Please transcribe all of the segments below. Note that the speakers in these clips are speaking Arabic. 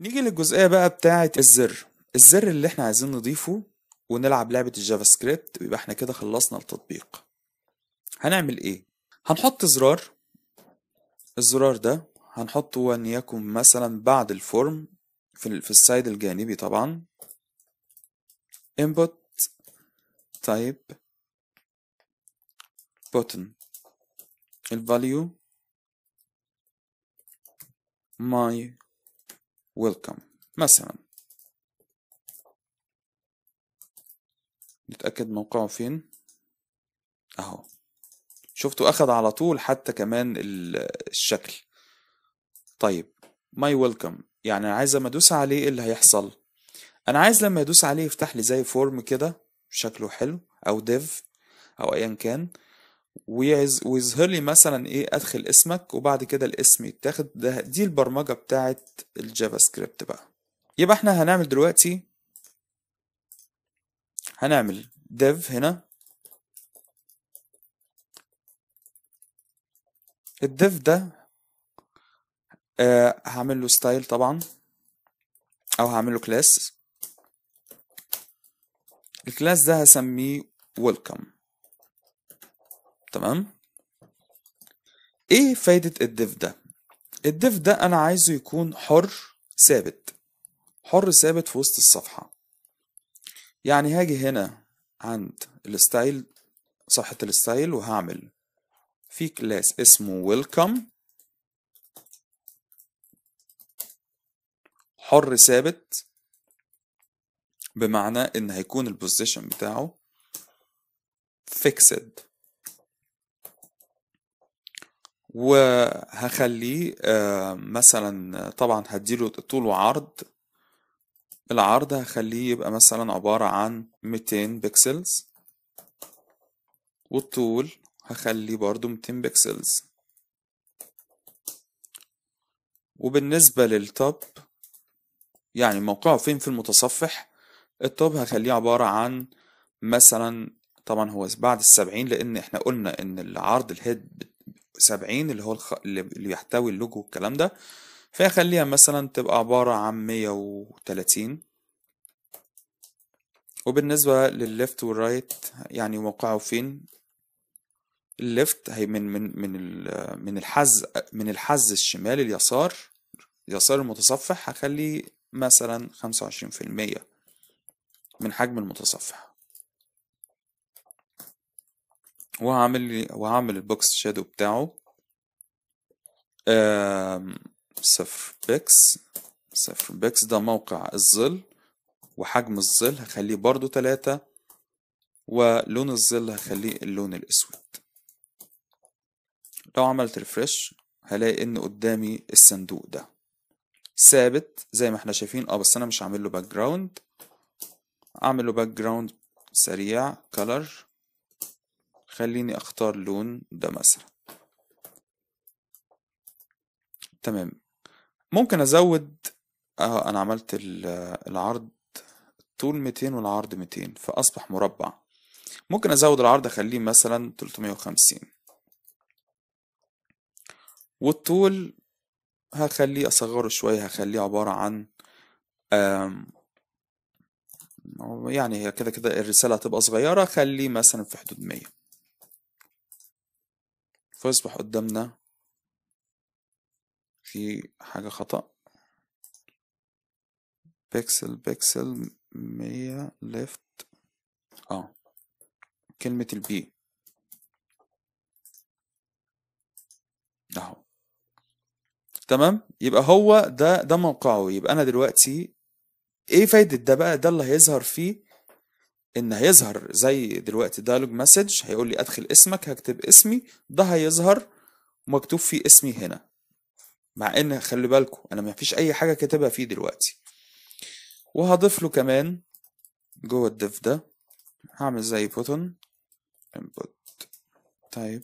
نيجي للجزئية بقى بتاعة الزر الزر اللي احنا عايزين نضيفه ونلعب لعبة الجافا سكريبت ويبقى احنا كده خلصنا التطبيق هنعمل ايه هنحط زرار الزرار ده هنحطه يكون مثلا بعد الفورم في, في السايد الجانبي طبعا input type button الفاليو my ويلكم مثلا نتأكد موقعه فين اهو شفتوا اخد على طول حتى كمان الشكل طيب ماي ويلكم يعني انا عايز لما ادوس عليه ايه اللي هيحصل انا عايز لما ادوس عليه يفتح لي زي فورم كده شكله حلو او ديف او ايا كان ويظهر لي مثلا ايه ادخل اسمك وبعد كده الاسم يتاخد ده دي البرمجه بتاعه الجافا سكريبت بقى يبقى احنا هنعمل دلوقتي هنعمل ديف هنا الديف ده آه هعمل له ستايل طبعا او هعمل له كلاس الكلاس ده هسميه ويلكم تمام ايه فايدة الديف ده الديف ده انا عايزه يكون حر ثابت حر ثابت في وسط الصفحة يعني هاجي هنا عند الستايل صفحة الستايل وهعمل في كلاس اسمه welcome حر ثابت بمعنى ان هيكون البوزيشن بتاعه fixed وهخليه آه، مثلا طبعا هديله طول وعرض العرض هخليه يبقى مثلا عبارة عن 200 بكسلز والطول هخليه برضو 200 بكسلز وبالنسبة للتوب يعني موقعه فين في المتصفح التوب هخليه عبارة عن مثلا طبعا هو بعد السبعين لان احنا قلنا ان العرض الهيد سبعين اللي هو الخ... اللي يحتوي اللوجو والكلام ده فيخليها مثلا تبقى عبارة عن مية وتلاتين وبالنسبة للليفت والرايت يعني موقعه فين الليفت هي من من من من الحز من الحز الشمال اليسار اليسار المتصفح هخلي مثلا خمسة وعشرين في المية من حجم المتصفح وهعمل وهعمل البوكس شادو بتاعه صفر بيكس صفر بيكس ده موقع الظل وحجم الظل هخليه برضو تلاتة ولون الظل هخليه اللون الأسود لو عملت ريفرش هلاقي إن قدامي الصندوق ده ثابت زي ما احنا شايفين اه بس أنا مش عامل له باك جراوند أعمل له باك جراوند سريع كلر خليني اختار لون ده مثلا تمام ممكن ازود اه انا عملت العرض طول 200 والعرض 200 فاصبح مربع ممكن ازود العرض اخليه مثلا 350 والطول هخليه اصغره شويه هخليه عباره عن يعني هي كده كده الرسالة هتبقى صغيرة خليه مثلا في حدود مية فيصبح قدامنا في حاجة خطأ بيكسل بيكسل مية ليفت اه كلمة البي اهو تمام يبقى هو ده ده موقعه يبقى انا دلوقتي ايه فايدة ده بقى ده اللي هيظهر فيه ان هيظهر زي دلوقتي دايلوج مسج هيقول لي ادخل اسمك هكتب اسمي ده هيظهر مكتوب فيه اسمي هنا مع ان خلي بالكم انا ما فيش اي حاجه كاتبها فيه دلوقتي وهضيف له كمان جوه الديف ده هعمل زي بوتون input type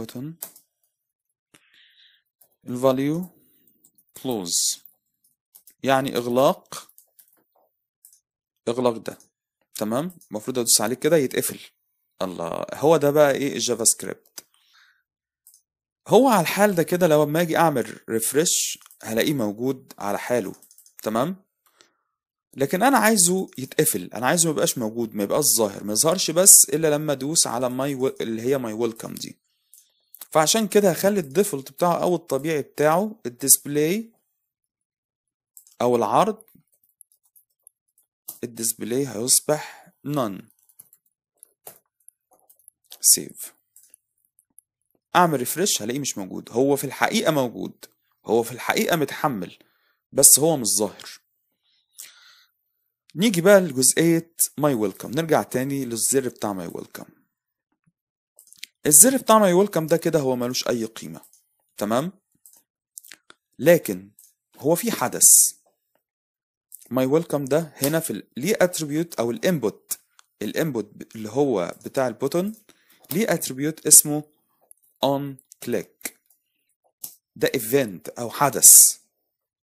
button الفاليو كلوز يعني اغلاق اغلق ده تمام المفروض ادوس عليه كده يتقفل الله هو ده بقى ايه الجافا سكريبت هو على الحال ده كده لو اما اجي اعمل ريفرش هلاقيه موجود على حاله تمام لكن انا عايزه يتقفل انا عايزه ما يبقاش موجود ما يبقاش ظاهر ما يظهرش بس الا لما ادوس على ماي و... اللي هي ماي ويلكم دي فعشان كده هخلي الديفولت بتاعه او الطبيعي بتاعه الديسبلاي او العرض الديسبلاي هيصبح نون سيف اعمل ريفرش هلاقيه مش موجود هو في الحقيقه موجود هو في الحقيقه متحمل بس هو مش ظاهر نيجي بقى لجزئيه ماي ويلكم نرجع تاني للزر بتاع ماي ويلكم الزر بتاع ماي ويلكم ده كده هو ملوش اي قيمه تمام لكن هو في حدث ماي ويلكم ده هنا في ليه اتريبيوت او الانبوت الانبوت اللي هو بتاع البوتون ليه اتريبيوت اسمه اون كليك ده ايفنت او حدث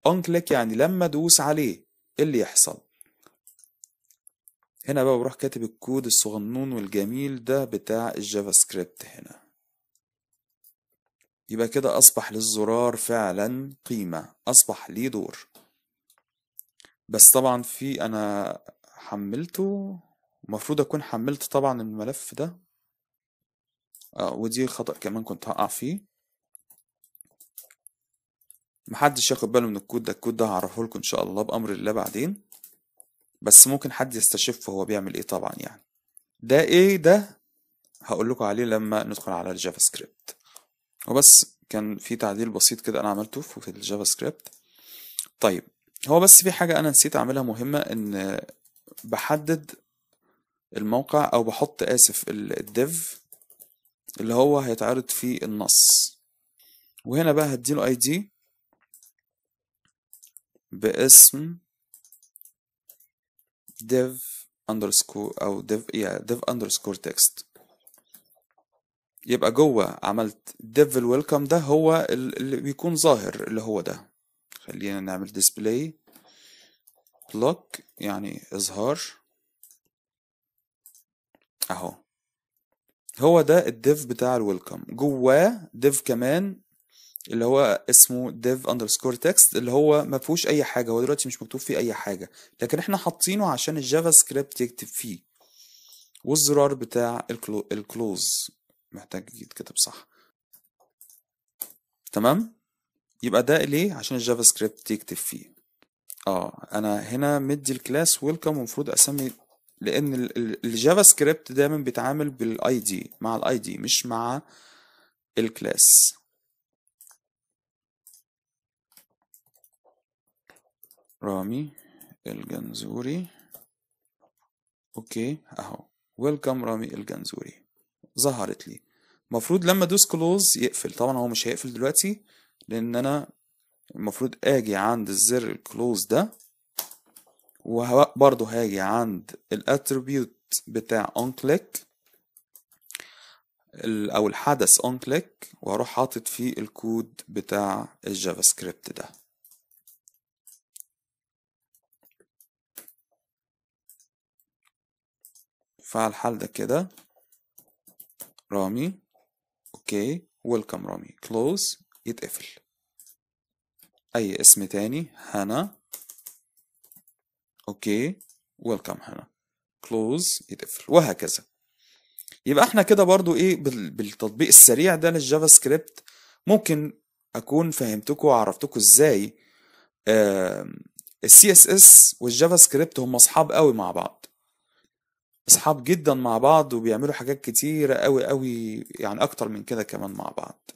اون كليك يعني لما ادوس عليه ايه اللي يحصل هنا بقى بروح كاتب الكود الصغنون والجميل ده بتاع الجافا سكريبت هنا يبقى كده اصبح للزرار فعلا قيمة اصبح ليه دور بس طبعًا في أنا حمّلته، المفروض أكون حمّلت طبعًا الملف ده آه، ودي خطأ كمان كنت هقع فيه. محدش ياخد باله من الكود ده، الكود ده هعرفه لكم إن شاء الله بأمر الله بعدين، بس ممكن حد يستشف هو بيعمل إيه طبعًا يعني. ده إيه ده؟ هقول لكم عليه لما ندخل على الجافا سكريبت. وبس كان في تعديل بسيط كده أنا عملته في الجافا سكريبت. طيب هو بس في حاجة أنا نسيت أعملها مهمة إن بحدد الموقع أو بحط آسف الديف اللي هو هيتعرض فيه النص وهنا بقى هديله اي دي باسم div underscore او div yeah div underscore text يبقى جوه عملت div الويلكم ده هو اللي بيكون ظاهر اللي هو ده خلينا نعمل display block يعني إظهار أهو هو ده الديف بتاع الويلكم جواه ديف كمان اللي هو اسمه ديف underscore text اللي هو ما فيهوش اي حاجه هو دلوقتي مش مكتوب فيه اي حاجه لكن احنا حاطينه عشان الجافا سكريبت يكتب فيه والزرار بتاع الكلوز محتاج يتكتب صح تمام يبقى ده ليه عشان الجافا سكريبت تكتب فيه اه انا هنا مدي الكلاس ويلكم ومفروض اسمي لان الجافا سكريبت دايما بيتعامل بالاي دي مع الاي دي مش مع الكلاس رامي الجنزوري اوكي اهو ويلكم رامي الجنزوري ظهرت لي المفروض لما ادوس كلوز يقفل طبعا هو مش هيقفل دلوقتي لان انا المفروض اجي عند الزر كلوز ده وبرضه هاجي عند الاتريبيوت بتاع اون كليك او الحدث اون كليك واروح حاطط فيه الكود بتاع الجافا سكريبت ده فعل الحال ده كده رامي اوكي ويلكم رامي كلوز يتقفل اي اسم تاني هنا اوكي ويلكم هنا كلوز يتقفل وهكذا يبقى احنا كده برضو ايه بالتطبيق السريع ده للجافا سكريبت ممكن اكون فهمتكم وعرفتكم ازاي السي اس اس والجافا سكريبت هم اصحاب قوي مع بعض اصحاب جدا مع بعض وبيعملوا حاجات كتيره قوي قوي يعني اكتر من كده كمان مع بعض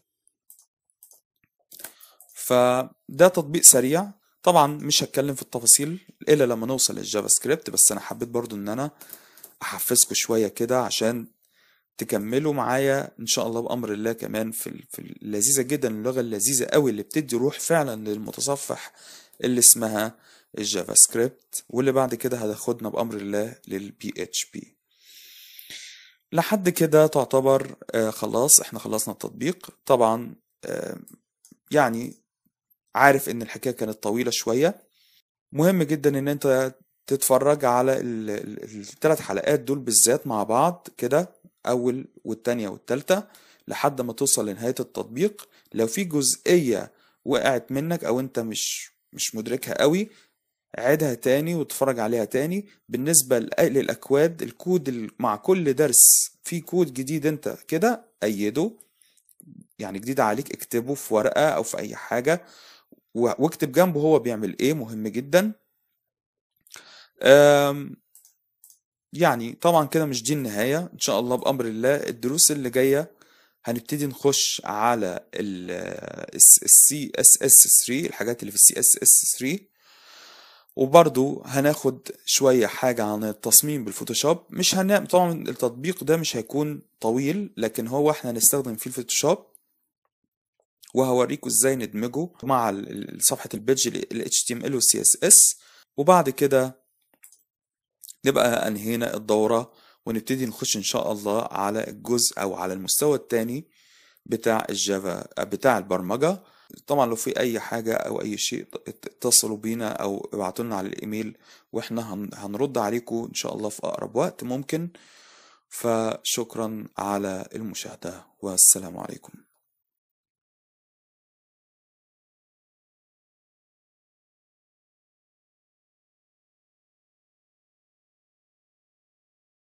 فده تطبيق سريع طبعا مش هتكلم في التفاصيل الا لما نوصل للجافا سكريبت بس انا حبيت برضو ان انا احفزكم شويه كده عشان تكملوا معايا ان شاء الله بامر الله كمان في في اللذيذه جدا اللغه اللذيذه قوي اللي بتدي روح فعلا للمتصفح اللي اسمها الجافا سكريبت واللي بعد كده هتاخدنا بامر الله للبي اتش بي لحد كده تعتبر آه، خلاص احنا خلصنا التطبيق طبعا آه، يعني عارف ان الحكايه كانت طويله شويه مهم جدا ان انت تتفرج على الثلاث حلقات دول بالذات مع بعض كده اول والتانية والتالتة لحد ما توصل لنهايه التطبيق لو في جزئيه وقعت منك او انت مش مش مدركها قوي عيدها تاني واتفرج عليها تاني بالنسبة للأكواد الكود مع كل درس في كود جديد انت كده أيده يعني جديد عليك اكتبه في ورقة أو في أي حاجة واكتب جنبه هو بيعمل ايه مهم جدا يعني طبعا كده مش دي النهاية ان شاء الله بأمر الله الدروس اللي جاية هنبتدي نخش على ال السي اس اس 3 الحاجات اللي في السي اس اس 3 وبرضو هناخد شوية حاجة عن التصميم بالفوتوشوب مش هن... طبعا التطبيق ده مش هيكون طويل لكن هو احنا هنستخدم فيه الفوتوشوب وهوريكم ازاي ندمجه مع صفحه البيدج ال HTML وال CSS وبعد كده نبقى انهينا الدوره ونبتدي نخش ان شاء الله على الجزء او على المستوى الثاني بتاع الجافا بتاع البرمجه طبعا لو في اي حاجه او اي شيء اتصلوا بينا او ابعتوا لنا على الايميل واحنا هنرد عليكم ان شاء الله في اقرب وقت ممكن فشكرا على المشاهده والسلام عليكم